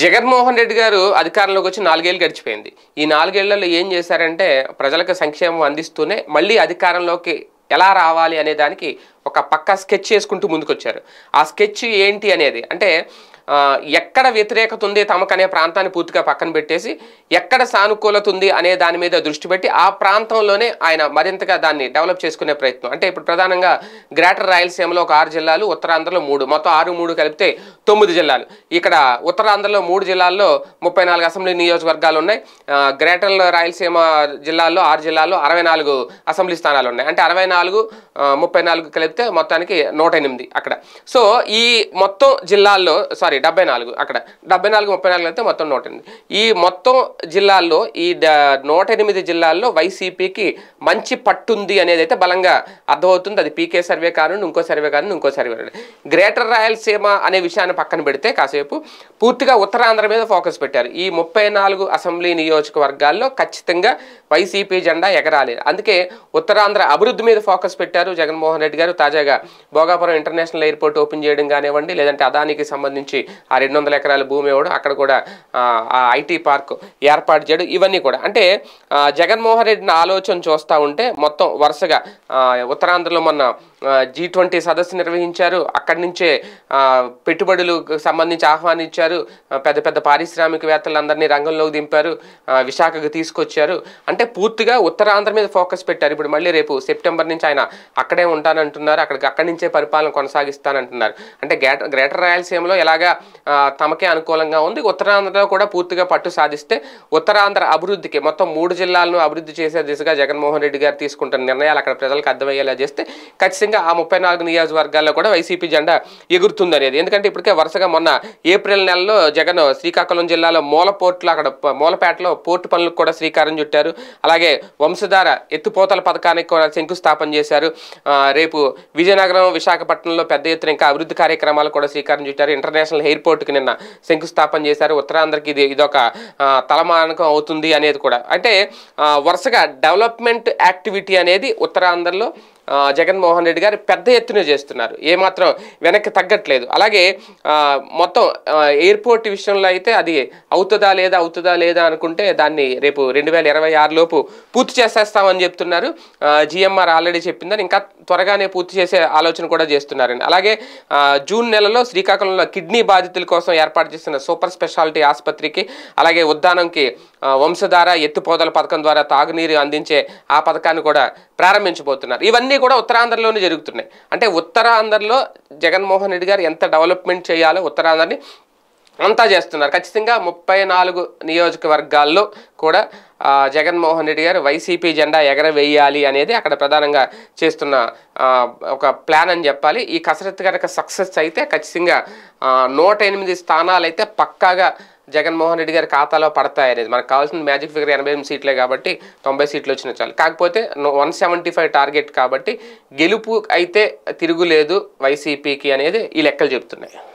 జగన్మోహన్ రెడ్డి గారు అధికారంలోకి వచ్చి నాలుగేళ్ళు గడిచిపోయింది ఈ నాలుగేళ్లలో ఏం చేశారంటే ప్రజలకు సంక్షేమం అందిస్తూనే మళ్ళీ అధికారంలోకి ఎలా రావాలి అనే దానికి ఒక పక్క స్కెచ్ చేసుకుంటూ ముందుకొచ్చారు ఆ స్కెచ్ ఏంటి అనేది అంటే ఎక్కడ వ్యతిరేకత ఉంది తమకనే ప్రాంతాన్ని పూర్తిగా పక్కన పెట్టేసి ఎక్కడ సానుకూలత ఉంది అనే దాని మీద దృష్టి పెట్టి ఆ ప్రాంతంలోనే ఆయన మరింతగా దాన్ని డెవలప్ చేసుకునే ప్రయత్నం అంటే ఇప్పుడు ప్రధానంగా గ్రేటర్ రాయలసీమలో ఒక ఆరు జిల్లాలు ఉత్తరాంధ్రలో మూడు మొత్తం ఆరు మూడు కలిపితే తొమ్మిది జిల్లాలు ఇక్కడ ఉత్తరాంధ్రలో మూడు జిల్లాల్లో ముప్పై నాలుగు అసెంబ్లీ నియోజకవర్గాలు ఉన్నాయి గ్రేటర్ రాయలసీమ జిల్లాల్లో ఆరు జిల్లాల్లో అరవై నాలుగు అసెంబ్లీ స్థానాలు ఉన్నాయి అంటే అరవై నాలుగు ముప్పై నాలుగు కలిపితే మొత్తానికి నూట ఎనిమిది అక్కడ సో ఈ మొత్తం జిల్లాల్లో సారీ సారీ డెబ్బై నాలుగు అక్కడ డెబ్బై నాలుగు ముప్పై నాలుగు అయితే మొత్తం నూట ఈ మొత్తం జిల్లాల్లో ఈ నూట ఎనిమిది జిల్లాల్లో వైసీపీకి మంచి పట్టుంది అనేది అయితే బలంగా అర్థమవుతుంది అది పీకే సర్వే కానుండి ఇంకో సర్వే కానుండి ఇంకో సర్వే గ్రేటర్ రాయలసీమ అనే విషయాన్ని పక్కన పెడితే కాసేపు పూర్తిగా ఉత్తరాంధ్ర మీద ఫోకస్ పెట్టారు ఈ ముప్పై నాలుగు అసెంబ్లీ నియోజకవర్గాల్లో ఖచ్చితంగా వైసీపీ జెండా ఎగరాలి అందుకే ఉత్తరాంధ్ర అభివృద్ధి మీద ఫోకస్ పెట్టారు జగన్మోహన్ రెడ్డి గారు తాజాగా భోగాపురం ఇంటర్నేషనల్ ఎయిర్పోర్ట్ ఓపెన్ చేయడం కానివ్వండి లేదంటే అదానికి సంబంధించి ఆ రెండు వందల ఎకరాల భూమి ఇవ్వడం అక్కడ కూడా ఆ ఐటీ పార్క్ ఏర్పాటు చేయడం ఇవన్నీ కూడా అంటే జగన్మోహన్ రెడ్డిని ఆలోచన చూస్తూ ఉంటే మొత్తం వరుసగా ఉత్తరాంధ్రలో మొన్న జీ ట్వంటీ సదస్సు నిర్వహించారు అక్కడి నుంచే పెట్టుబడులకు సంబంధించి ఆహ్వానించారు పెద్ద పెద్ద అందరినీ రంగంలోకి దింపారు విశాఖకు తీసుకొచ్చారు అంటే పూర్తిగా ఉత్తరాంధ్ర మీద ఫోకస్ పెట్టారు ఇప్పుడు మళ్ళీ రేపు సెప్టెంబర్ నుంచి ఆయన అక్కడే ఉంటానంటున్నారు అక్కడికి అక్కడి నుంచే పరిపాలన కొనసాగిస్తానంటున్నారు అంటే గ్రేటర్ రాయలసీమలో ఎలాగా తమకే అనుకూలంగా ఉంది ఉత్తరాంధ్రలో కూడా పూర్తిగా పట్టు సాధిస్తే ఉత్తరాంధ్ర అభివృద్ధికి మొత్తం మూడు జిల్లాలను అభివృద్ధి చేసే దిశగా జగన్మోహన్ రెడ్డి గారు తీసుకుంటున్న నిర్ణయాలు అక్కడ ప్రజలకు అర్థమయ్యేలా చేస్తే ఖచ్చితంగా ముఖ్యంగా ఆ ముప్పై నాలుగు నియోజకవర్గాల్లో కూడా వైసీపీ జెండా ఎగురుతుంది అనేది ఎందుకంటే ఇప్పటికే వరుసగా మొన్న ఏప్రిల్ నెలలో జగన్ శ్రీకాకుళం జిల్లాలో మూలపోర్టులో అక్కడ మూలపేటలో పోర్టు పనులకు కూడా శ్రీకారం చుట్టారు అలాగే వంశధార ఎత్తుపోతల పథకానికి కూడా శంకుస్థాపన చేశారు రేపు విజయనగరం విశాఖపట్నంలో పెద్ద ఎత్తున ఇంకా అభివృద్ధి కార్యక్రమాలు కూడా శ్రీకారం చుట్టారు ఇంటర్నేషనల్ ఎయిర్పోర్ట్కి నిన్న శంకుస్థాపన చేశారు ఉత్తరాంధ్రకి ఇది ఇదొక తలమానకం అవుతుంది అనేది కూడా అంటే వరుసగా డెవలప్మెంట్ యాక్టివిటీ అనేది ఉత్తరాంధ్రలో జగన్మోహన్ రెడ్డి గారు పెద్ద ఎత్తున చేస్తున్నారు ఏమాత్రం వెనక్కి తగ్గట్లేదు అలాగే మొత్తం ఎయిర్పోర్ట్ విషయంలో అయితే అది అవుతుందా లేదా అవుతుందా లేదా అనుకుంటే దాన్ని రేపు రెండు వేల ఇరవై ఆరులోపు పూర్తి చేసేస్తామని చెప్తున్నారు జిఎంఆర్ ఆల్రెడీ చెప్పిందని ఇంకా త్వరగానే పూర్తి చేసే ఆలోచన కూడా చేస్తున్నారండి అలాగే జూన్ నెలలో శ్రీకాకుళంలో కిడ్నీ బాధితుల కోసం ఏర్పాటు చేసిన సూపర్ స్పెషాలిటీ ఆసుపత్రికి అలాగే ఉద్దానంకి వంశధార ఎత్తుపోదల పథకం ద్వారా తాగునీరు అందించే ఆ పథకాన్ని కూడా ప్రారంభించబోతున్నారు ఇవన్నీ కూడా ఉత్తరాంధ్రలోనే జరుగుతున్నాయి అంటే ఉత్తరాంధ్రలో జగన్మోహన్ రెడ్డి గారు ఎంత డెవలప్మెంట్ చేయాలో ఉత్తరాంధ్రని అంతా చేస్తున్నారు ఖచ్చితంగా ముప్పై నాలుగు నియోజకవర్గాల్లో కూడా జగన్మోహన్ రెడ్డి గారు వైసీపీ జెండా ఎగరవేయాలి అనేది అక్కడ ప్రధానంగా చేస్తున్న ఒక ప్లాన్ అని చెప్పాలి ఈ కసరత్తు కనుక సక్సెస్ అయితే ఖచ్చితంగా నూట ఎనిమిది స్థానాలు అయితే పక్కాగా జగన్మోహన్ రెడ్డి గారి ఖాతాలో పడతాయనేది మనకు కావాల్సిన మ్యాజిక్ ఫిగర్ ఎనభై ఎనిమిది సీట్లే కాబట్టి తొంభై సీట్లు వచ్చిన చాలు కాకపోతే వన్ సెవెంటీ ఫైవ్ టార్గెట్ కాబట్టి గెలుపు అయితే తిరుగులేదు వైసీపీకి అనేది ఈ లెక్కలు చెబుతున్నాయి